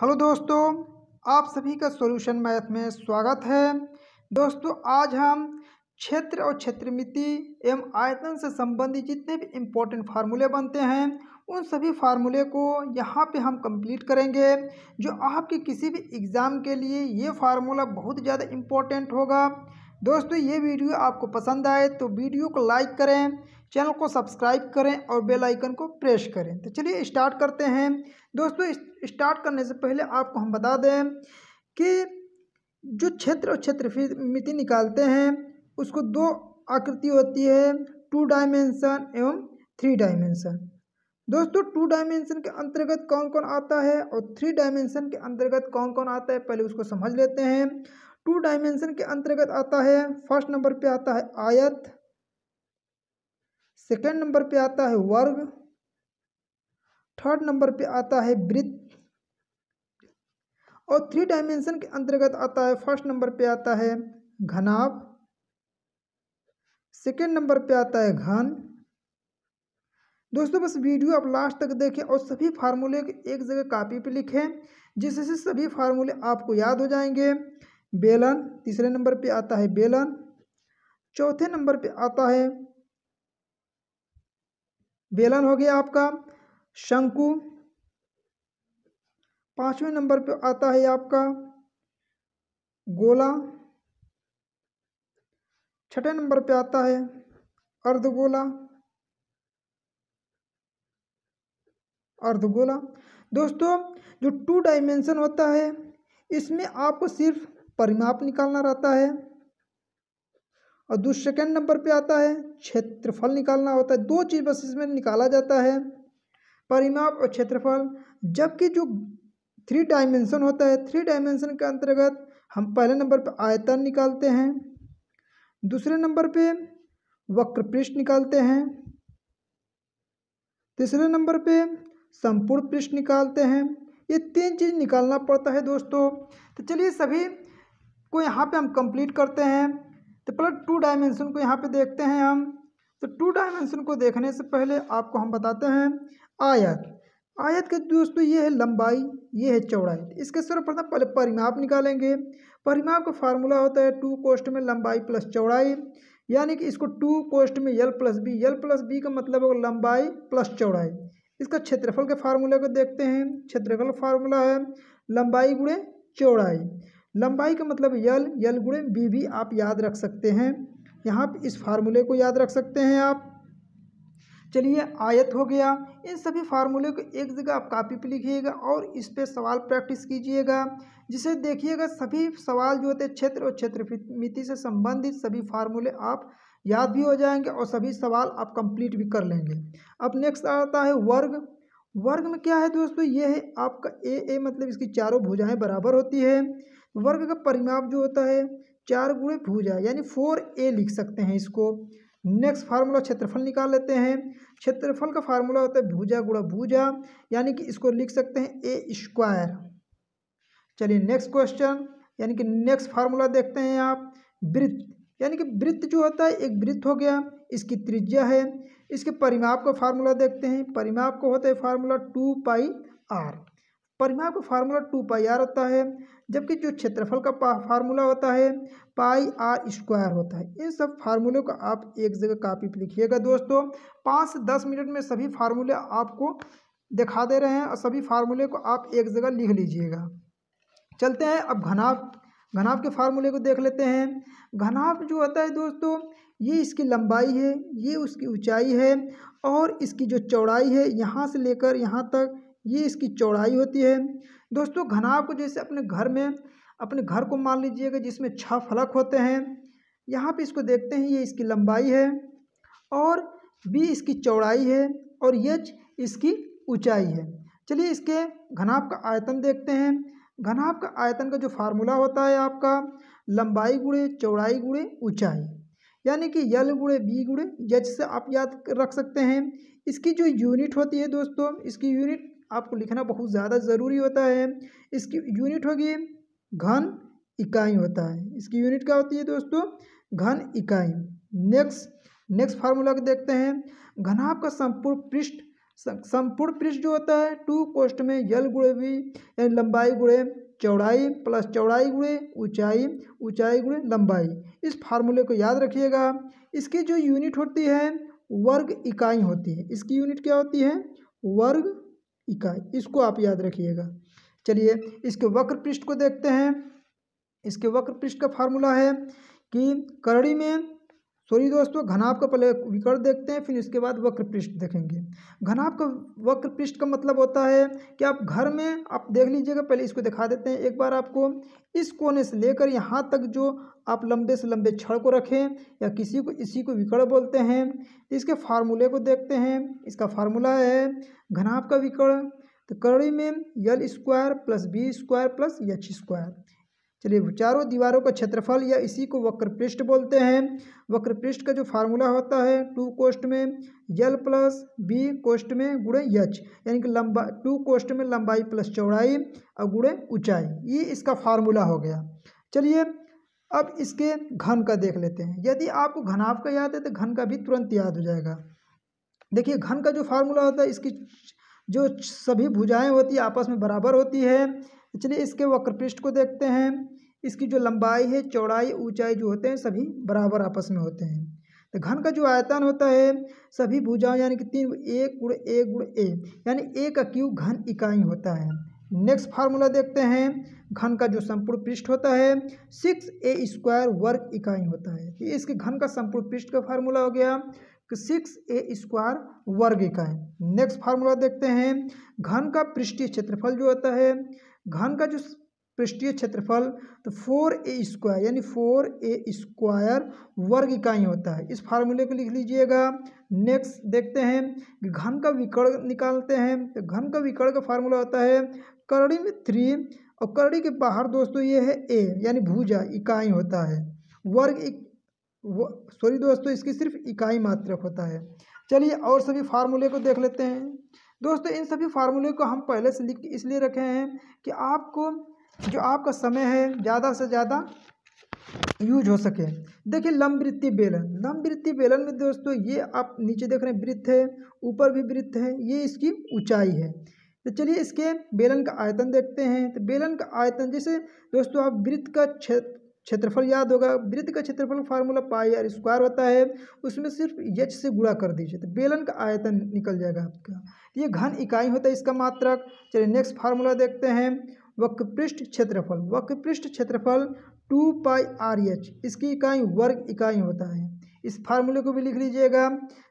hello दोस्तों आप सभी का सॉल्यूशन मैथ में स्वागत है दोस्तों आज हम क्षेत्र और क्षेत्रमिति एवं आयतन से संबंधित जितने भी इम्पोर्टेंट फार्मूले बनते हैं उन सभी फार्मूले को यहाँ पे हम कंप्लीट करेंगे जो आपके किसी भी एग्ज़ाम के लिए ये फार्मूला बहुत ज़्यादा इम्पोर्टेंट होगा दोस्तों ये वीडियो आपको पसंद आए तो वीडियो को लाइक करें चैनल को सब्सक्राइब करें और बेल आइकन को प्रेस करें तो चलिए स्टार्ट करते हैं दोस्तों स्टार्ट करने से पहले आपको हम बता दें कि जो क्षेत्र और क्षेत्र मिति निकालते हैं उसको दो आकृति होती है टू डायमेंसन एवं थ्री डायमेंसन दोस्तों टू डायमेंशन के अंतर्गत कौन कौन आता है और थ्री डायमेंशन के अंतर्गत कौन कौन आता है पहले उसको समझ लेते हैं टू डायमेंशन के अंतर्गत आता है फर्स्ट नंबर पे आता है आयत सेकंड नंबर पे आता है वर्ग थर्ड नंबर पे आता है वृत्त और थ्री डायमेंशन के अंतर्गत आता है फर्स्ट नंबर पे आता है घनाभ सेकेंड नंबर पे आता है घन दोस्तों बस वीडियो आप लास्ट तक देखें और सभी फार्मूले एक जगह कापी पे लिखें जिससे सभी फार्मूले आपको याद हो जाएंगे बेलन तीसरे नंबर पे आता है बेलन चौथे नंबर पे आता है बेलन हो गया आपका शंकु पांचवें नंबर पे आता है आपका गोला छठे नंबर पे आता है अर्धगोला अर्धगोला दोस्तों जो टू डायमेंशन होता है इसमें आपको सिर्फ परिमाप निकालना रहता है और दूसरे सेकेंड नंबर पे आता है क्षेत्रफल निकालना होता है दो चीज़ बस इसमें निकाला जाता है परिमाप और क्षेत्रफल जबकि जो थ्री डायमेंशन होता है थ्री डायमेंशन के अंतर्गत हम पहले नंबर पर आयतन निकालते हैं दूसरे नंबर पे वक्र पृष्ठ निकालते हैं तीसरे नंबर पे संपूर्ण पृष्ठ निकालते हैं ये तीन चीज़ निकालना पड़ता है दोस्तों तो चलिए सभी को यहाँ पे हम कंप्लीट करते हैं तो पहले टू डायमेंशन को यहाँ पे देखते हैं हम तो टू डायमेंशन को देखने से पहले आपको हम बताते हैं आयत आयत के दोस्तों ये है लंबाई ये है चौड़ाई इसके सर्वप्रथम पहले परिमाप निकालेंगे परिमाप का फार्मूला होता है टू कोस्ट में लंबाई प्लस चौड़ाई यानी कि इसको टू कोस्ट में L plus B L plus B का मतलब होगा लंबाई प्लस चौड़ाई इसका क्षेत्रफल के फार्मूला को देखते हैं क्षेत्रफल फार्मूला है लंबाई गुड़े चौड़ाई लंबाई का मतलब यल यल गुणे बी भी आप याद रख सकते हैं यहाँ इस फार्मूले को याद रख सकते हैं आप चलिए आयत हो गया इन सभी फार्मूले को एक जगह आप कापी पर लिखिएगा और इस पर सवाल प्रैक्टिस कीजिएगा जिसे देखिएगा सभी सवाल जो होते हैं क्षेत्र और क्षेत्र मिति से संबंधित सभी फार्मूले आप याद भी हो जाएंगे और सभी सवाल आप कंप्लीट भी कर लेंगे अब नेक्स्ट आता है वर्ग वर्ग में क्या है दोस्तों ये है आपका ए ए मतलब इसकी चारों भुजाएं बराबर होती है वर्ग का परिमाप जो होता है चार गुणे भूजा यानी फोर ए लिख सकते हैं इसको नेक्स्ट फार्मूला क्षेत्रफल निकाल लेते हैं क्षेत्रफल का फार्मूला होता है भूजा गुड़ा भूजा यानी कि इसको लिख सकते हैं ए स्क्वायर चलिए नेक्स्ट क्वेश्चन यानी कि नेक्स्ट फार्मूला देखते हैं आप वृत्त यानी कि वृत्त जो होता है एक वृत्त हो गया इसकी त्रिज्या है इसके परिमाप का फार्मूला देखते हैं परिमाप का होता है फार्मूला टू पाई आर परिमाप का फार्मूला टू पाई आर होता है जबकि जो क्षेत्रफल का फार्मूला होता है पाई आर स्क्वायर होता है इन सब फार्मूलों का आप एक जगह कापी पर लिखिएगा दोस्तों पाँच से दस मिनट में सभी फार्मूले आपको दिखा दे रहे हैं और सभी फार्मूले को आप एक जगह लिख लीजिएगा चलते हैं अब घनाभ घनाभ के फार्मूले को देख लेते हैं घनाभ जो होता है दोस्तों ये इसकी लंबाई है ये उसकी ऊंचाई है और इसकी जो चौड़ाई है यहाँ से लेकर यहाँ तक ये इसकी चौड़ाई होती है दोस्तों घनाव को जैसे अपने घर में अपने घर को मान लीजिएगा जिसमें छ फलक होते हैं यहाँ पे इसको देखते हैं ये इसकी लंबाई है और बी इसकी चौड़ाई है और यच इसकी ऊंचाई है चलिए इसके घनाव का आयतन देखते हैं घनाव का आयतन का जो फार्मूला होता है आपका लंबाई गुड़े चौड़ाई गुड़े ऊंचाई यानी कि यल गुड़े बी गुड़े यच से आप याद रख सकते हैं इसकी जो यूनिट होती है दोस्तों इसकी यूनिट आपको लिखना बहुत ज़्यादा ज़रूरी होता है इसकी यूनिट होगी घन इकाई होता है इसकी यूनिट क्या होती है दोस्तों घन इकाई नेक्स्ट नेक्स्ट फार्मूला को देखते हैं घनाभ का संपूर्ण पृष्ठ संपूर्ण पृष्ठ जो होता है टू कोष्ट में यल गुड़े भी यानी लंबाई गुड़े चौड़ाई प्लस चौड़ाई गुड़े ऊंचाई ऊंचाई गुड़े लंबाई इस फार्मूले को याद रखिएगा इसकी जो यूनिट होती है वर्ग इकाई होती है इसकी यूनिट क्या होती है वर्ग इकाई इसको आप याद रखिएगा चलिए इसके वक्र पृष्ठ को देखते हैं इसके वक्र पृष्ठ का फार्मूला है कि करड़ी में सॉरी दोस्तों घनाप का पहले विकर्ण देखते हैं फिर इसके बाद वक्र पृष्ठ देखेंगे घनाप का वक्र पृष्ठ का मतलब होता है कि आप घर में आप देख लीजिएगा पहले इसको दिखा देते हैं एक बार आपको इस कोने से लेकर यहाँ तक जो आप लंबे से लंबे छड़ को रखें या किसी को इसी को विकर्ण बोलते हैं तो इसके फार्मूले को देखते हैं इसका फार्मूला है घनाप का विकर्ण तो कड़ी में L square plus B square plus H square चलिए चारों दीवारों का क्षेत्रफल या इसी को वक्र पृष्ठ बोलते हैं वक्र पृष्ठ का जो फार्मूला होता है टू कोष्ट में यल प्लस बी कोष्ट में गुड़े यच यानी कि लंबा टू कोष्ट में लंबाई प्लस चौड़ाई और गुड़े ऊंचाई ये इसका फार्मूला हो गया चलिए अब इसके घन का देख लेते हैं यदि आपको घनाव का याद है तो घन का भी तुरंत याद हो जाएगा देखिए घन का जो फार्मूला होता है इसकी जो सभी भुजाएँ होती है आपस में बराबर होती है चलिए इसके वक्र पृष्ठ को देखते हैं इसकी जो लंबाई है चौड़ाई ऊंचाई जो होते हैं सभी बराबर आपस में होते हैं तो घन का जो आयतन होता है सभी भुजाओं यानी कि तीन एक गुड़ ए गुड़ ए यानी ए का क्यू घन इकाई होता है नेक्स्ट फार्मूला देखते हैं घन का जो संपूर्ण पृष्ठ होता है सिक्स ए स्क्वायर वर्ग इकाई होता है तो इसके घन का संपूर्ण पृष्ठ का फार्मूला हो गया कि सिक्स ए स्क्वायर वर्ग इकाई नेक्स्ट फार्मूला देखते हैं घन का पृष्ठीय क्षेत्रफल जो होता है घन का जो पृष्ठीय क्षेत्रफल तो फोर ए स्क्वायर यानी फोर ए स्क्वायर वर्ग इकाई होता है इस फार्मूले को लिख लीजिएगा नेक्स्ट देखते हैं कि घन का विकर्ण निकालते हैं तो घन का विकर्ण का फार्मूला होता है करड़ी में थ्री और करड़ी के बाहर दोस्तों ये है ए यानी भूजा इकाई होता है वर्ग सॉरी दोस्तों इसकी सिर्फ इकाई मात्रक होता है चलिए और सभी फार्मूले को देख लेते हैं दोस्तों इन सभी फार्मूले को हम पहले से लिख इसलिए रखे हैं कि आपको जो आपका समय है ज़्यादा से ज़्यादा यूज हो सके देखिए लंब बेलन लंब बेलन में दोस्तों ये आप नीचे देख रहे हैं वृत्त है ऊपर भी वृत्त है ये इसकी ऊंचाई है तो चलिए इसके बेलन का आयतन देखते हैं तो बेलन का आयतन जैसे दोस्तों आप वृत्त का क्षेत्र क्षेत्रफल याद होगा वृत्त का क्षेत्रफल फार्मूला पाई आर स्क्वायर होता है उसमें सिर्फ यच से गुणा कर दीजिए तो बेलन का आयतन निकल जाएगा आपका तो ये घन इकाई होता है इसका मात्रक चलिए नेक्स्ट फार्मूला देखते हैं पृष्ठ क्षेत्रफल पृष्ठ क्षेत्रफल टू पाई आर एच इसकी इकाई वर्ग इकाई होता है इस फार्मूले को भी लिख लीजिएगा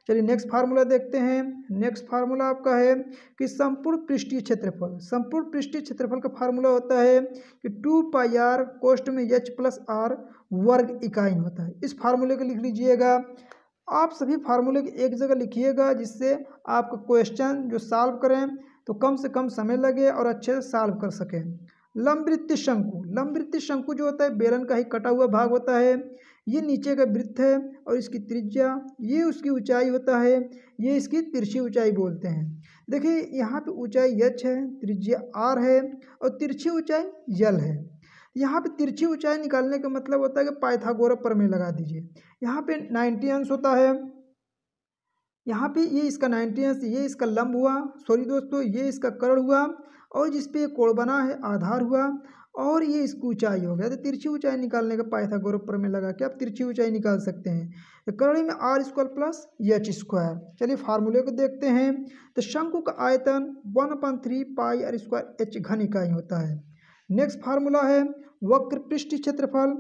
चलिए नेक्स्ट फार्मूला देखते हैं नेक्स्ट फार्मूला आपका है कि संपूर्ण पृष्ठीय क्षेत्रफल संपूर्ण पृष्ठीय क्षेत्रफल का फार्मूला होता है कि टू पाई आर कोष्ट में एच प्लस आर वर्ग इकाई होता है इस फार्मूले को लिख लीजिएगा आप सभी फार्मूले को एक जगह लिखिएगा जिससे आपका क्वेश्चन जो सॉल्व करें तो कम से कम समय लगे और अच्छे से सॉल्व कर सकें लंबवृत्ति शंकु लंबवृत्ति शंकु जो होता है बेलन का ही कटा हुआ भाग होता है ये नीचे का वृत्त है और इसकी त्रिज्या ये उसकी ऊंचाई होता है ये इसकी तिरछी ऊंचाई बोलते हैं देखिए यहाँ पे ऊंचाई यच है त्रिज्या आर है और तिरछी ऊंचाई यल है यहाँ पे तिरछी ऊंचाई निकालने का मतलब होता है कि पाइथागोरा में लगा दीजिए यहाँ पे नाइन्टी अंश होता है यहाँ पे ये इसका नाइन्टी अंश ये इसका लंब हुआ सॉरी दोस्तों ये इसका कर्ण हुआ और जिस पे कोण बना है आधार हुआ और ये इसकी ऊंचाई हो गया तो तिरछी ऊंचाई निकालने का पाइथागोरस में लगा के आप तिरछी ऊंचाई निकाल सकते हैं तो कर्ण में R square plus H square चलिए फार्मूले को देखते हैं तो शंकु का आयतन one upon three pi R square H घन इकाई होता है नेक्स्ट फार्मूला है वक्र पृष्ठ क्षेत्रफल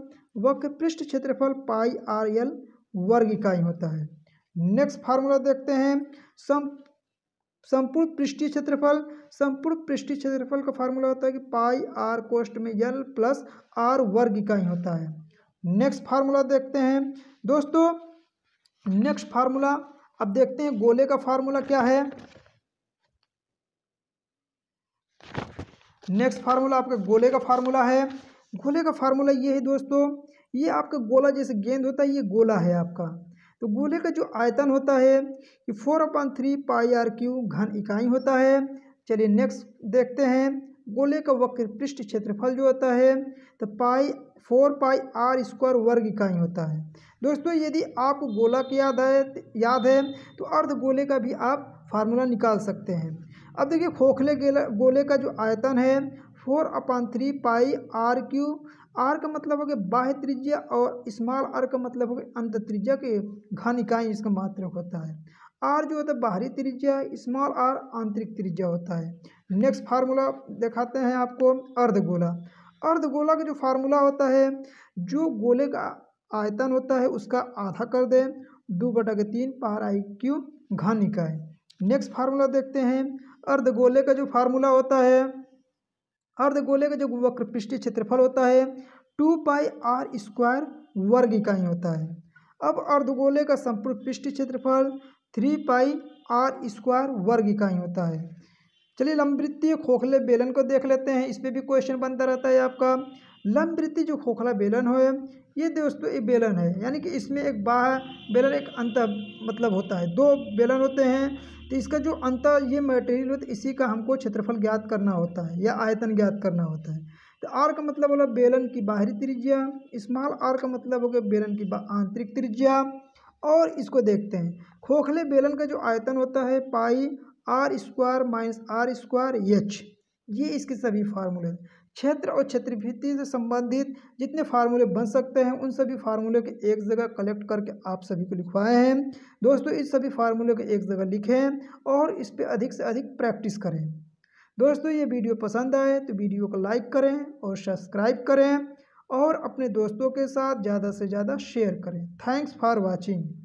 वक्र पृष्ठ क्षेत्रफल पाई आर एल वर्ग इकाई होता है नेक्स्ट फार्मूला देखते हैं सम संपूर्ण पृष्ठीय क्षेत्रफल संपूर्ण पृष्ठीय क्षेत्रफल का फार्मूला होता है कि पाई आर कोष्ट में यल प्लस आर वर्ग इकाई होता है नेक्स्ट फार्मूला देखते हैं दोस्तों नेक्स्ट फार्मूला अब देखते हैं गोले का फार्मूला क्या है नेक्स्ट फार्मूला आपका गोले का फार्मूला है गोले का फार्मूला ये है दोस्तों ये आपका गोला जैसे गेंद होता है ये गोला है आपका तो गोले का जो आयतन होता है कि four upon three pi R cube घन इकाई होता है चलिए नेक्स्ट देखते हैं गोले का वक्र पृष्ठ क्षेत्रफल जो होता है तो pi four pi R square वर्ग इकाई होता है दोस्तों यदि आपको गोला की याद है याद है तो अर्ध गोले का भी आप फार्मूला निकाल सकते हैं अब देखिए खोखले गोले का जो आयतन है four upon three pi R cube R का मतलब हो गया बाह्य त्रिज्या और स्मॉल आर का मतलब हो गया अंत त्रिज्या के घन इकाई इसका मात्र होता है आर जो होता है बाहरी त्रिज्या स्मॉल आर आंतरिक त्रिज्या होता है नेक्स्ट फार्मूला दिखाते हैं आपको अर्धगोला अर्धगोला का जो फार्मूला होता है जो गोले का आयतन होता है उसका आधा कर दें दो बटा के तीन पार आई क्यू घन इकाई नेक्स्ट फार्मूला देखते हैं अर्धगोले का जो फार्मूला होता है अर्धगोले का जो वक्र पृष्ठीय क्षेत्रफल होता है टू पाई आर स्क्वायर वर्ग इकाई होता है अब अर्धगोले का संपूर्ण पृष्ठीय क्षेत्रफल थ्री पाई आर स्क्वायर वर्ग इकाई होता है चलिए लंबवृत्तीय खोखले बेलन को देख लेते हैं इस पर भी क्वेश्चन बनता रहता है आपका लंबवृत्ति जो खोखला बेलन हो ये दोस्तों एक बेलन है यानी कि इसमें एक बाह बेलन एक अंत मतलब होता है दो बेलन होते हैं तो इसका जो अंत ये मटेरियल होता है तो इसी का हमको क्षेत्रफल ज्ञात करना होता है या आयतन ज्ञात करना होता है तो आर का मतलब बोला बेलन की बाहरी त्रिज्या स्मॉल आर का मतलब हो गया बेलन की आंतरिक त्रिज्या और इसको देखते हैं खोखले बेलन का जो आयतन होता है pi R square minus R square H ये इसके सभी फार्मूले हैं क्षेत्र और क्षेत्रभित्ति से संबंधित जितने फार्मूले बन सकते हैं उन सभी फार्मूले के एक जगह कलेक्ट करके आप सभी को लिखवाए हैं दोस्तों इस सभी फार्मूले को एक जगह लिखें और इस पर अधिक से अधिक प्रैक्टिस करें दोस्तों ये वीडियो पसंद आए तो वीडियो को लाइक करें और सब्सक्राइब करें और अपने दोस्तों के साथ ज़्यादा से ज़्यादा शेयर करें थैंक्स फॉर वॉचिंग